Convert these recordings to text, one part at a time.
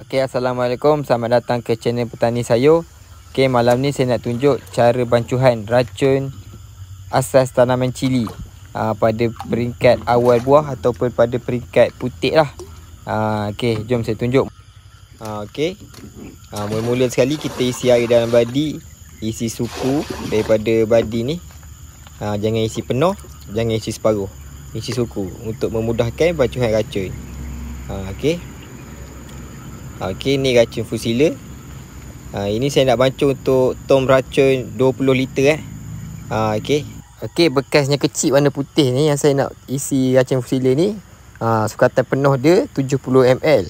Okey, Assalamualaikum. Selamat datang ke channel Petani Sayur. Okey, malam ni saya nak tunjuk cara bancuhan racun asas tanaman cili. Aa, ah, pada peringkat awal buah ataupun pada peringkat putik lah. Ah, okey, jom saya tunjuk. Ah, okey, mula-mula sekali kita isi air dalam badi. Isi suku daripada badi ni. Aa, jangan isi penuh, jangan isi separuh. Isi suku untuk memudahkan bancuhan racun. Okey. Okey ah, ni racun fusila. Ha, ah, ini saya nak bancuh untuk tom racun 20 liter eh. Ha, okey. Okey bekasnya kecil warna putih ni yang saya nak isi racun fusila ni. Ha, sukatan penuh dia 70 ml.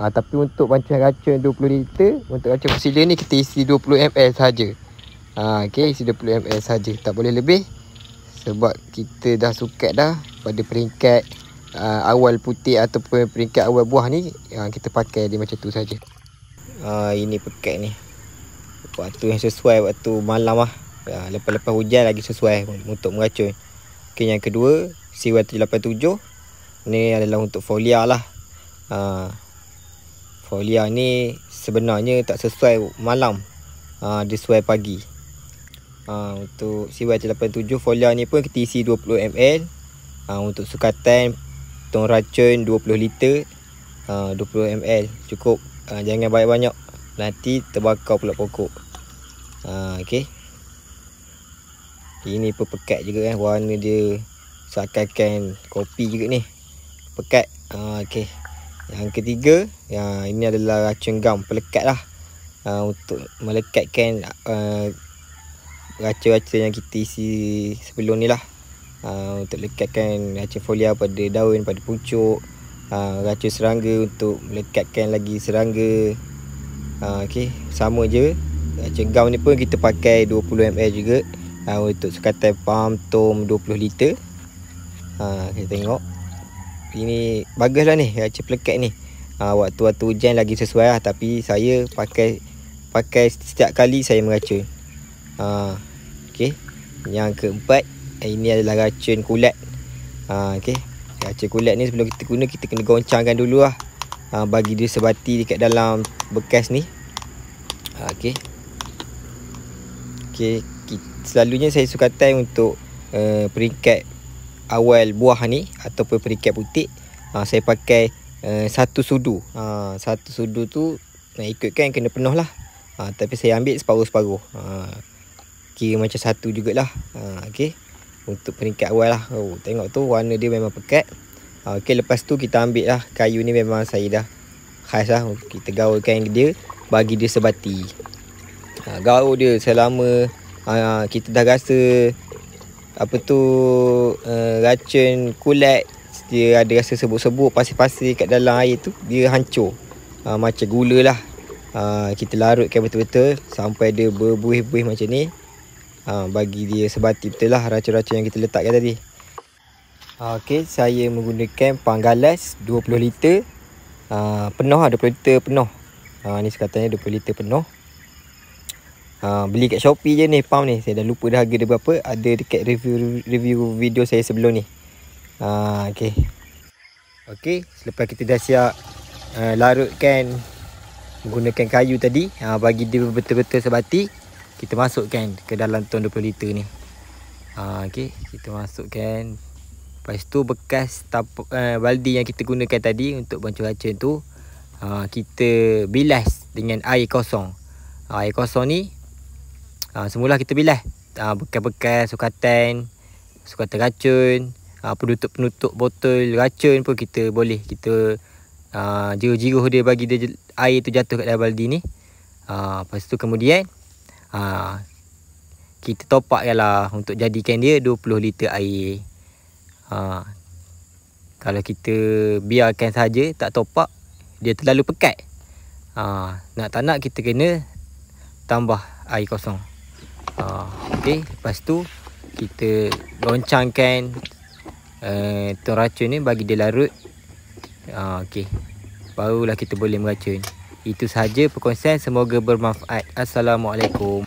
Ha, tapi untuk bancuhan racun 20 liter untuk racun fusila ni kita isi 20 ml saja. Ha, okey isi 20 ml saja tak boleh lebih. Sebab kita dah sukat dah pada peringkat uh, awal putih ataupun peringkat awal buah ni uh, kita pakai dia macam tu saja. Uh, ini pekat ni. Waktu yang sesuai waktu malam lah. Ah, lepas-lepas hujan lagi sesuai untuk meracun. Okay, yang kedua siwa 787 ni adalah untuk folia lah. Uh, folia ni sebenarnya tak sesuai malam. Uh, dia sesuai pagi. Uh, untuk CY787 folia ni pun kita isi 20ml uh, Untuk sukatan tong racun 20 liter uh, 20 ml cukup uh, jangan banyak-banyak nanti terbakar pula pokok uh, ok ini pun pekat juga kan warna dia seakan-akan kopi juga ni pekat uh, ok yang ketiga uh, ini adalah racun gam pelekat lah uh, untuk melekatkan uh, racun-racun yang kita isi sebelum ni lah uh, untuk lekatkan racun folia pada daun pada pucuk uh, racun serangga untuk melekatkan lagi serangga uh, okey sama je racun gaun ni pun kita pakai 20ml juga uh, untuk sekatan palm tom 20 liter uh, kita tengok ini baguslah ni racun pelekat ni waktu-waktu uh, hujan lagi sesuai lah tapi saya pakai pakai setiap kali saya meracun uh, Okay. Yang keempat Eh, ini adalah racun kulat ha, okay. Racun kulat ni sebelum kita guna Kita kena goncangkan dulu lah ha, Bagi dia sebati dekat dalam bekas ni ha, okay. Okay. Kita, Selalunya saya suka time untuk uh, Peringkat awal buah ni Ataupun peringkat putih ha, Saya pakai uh, satu sudu ha, Satu sudu tu Nak ikutkan kena penuh lah ha, Tapi saya ambil separuh-separuh ha, Kira macam satu jugalah ha, Okay untuk peringkat awal lah oh, Tengok tu warna dia memang pekat ah, Okay lepas tu kita ambil lah Kayu ni memang saya dah khas lah oh, Kita gaulkan dia Bagi dia sebati ha, Gaul dia selama ha, Kita dah rasa Apa tu uh, Racun kulat Dia ada rasa sebut-sebut pasir-pasir kat dalam air tu Dia hancur ha, Macam gula lah ha, Kita larutkan betul-betul Sampai dia berbuih-buih macam ni ha, bagi dia sebati betul lah racun-racun yang kita letakkan tadi ha, ok saya menggunakan panggalas 20 liter ha, penuh lah 20 liter penuh ha, ni sekatanya 20 liter penuh ha, beli kat Shopee je ni pump ni saya dah lupa dah harga dia berapa ada dekat review review video saya sebelum ni ha, ok ok selepas kita dah siap uh, larutkan menggunakan kayu tadi ha, bagi dia betul-betul sebati kita masukkan ke dalam tong 20 liter ni. Ha, okay. Kita masukkan. Lepas tu bekas tapu, uh, baldi yang kita gunakan tadi untuk bancur racun tu. Uh, kita bilas dengan air kosong. Uh, air kosong ni uh, semula kita bilas. bekas Bekas-bekas sukatan, sukatan racun, penutup-penutup botol racun pun kita boleh. Kita uh, jiruh-jiruh dia bagi dia air tu jatuh kat dalam baldi ni. Uh, lepas tu kemudian ha, kita topak ialah untuk jadikan dia 20 liter air. Ha, kalau kita biarkan saja tak topak, dia terlalu pekat. Ha, nak tak nak kita kena tambah air kosong. Ha, okay. Lepas tu kita loncangkan uh, eh, tuan racun ni bagi dia larut. Ha, okay. Barulah kita boleh meracun. Itu sahaja perkongsian semoga bermanfaat. Assalamualaikum.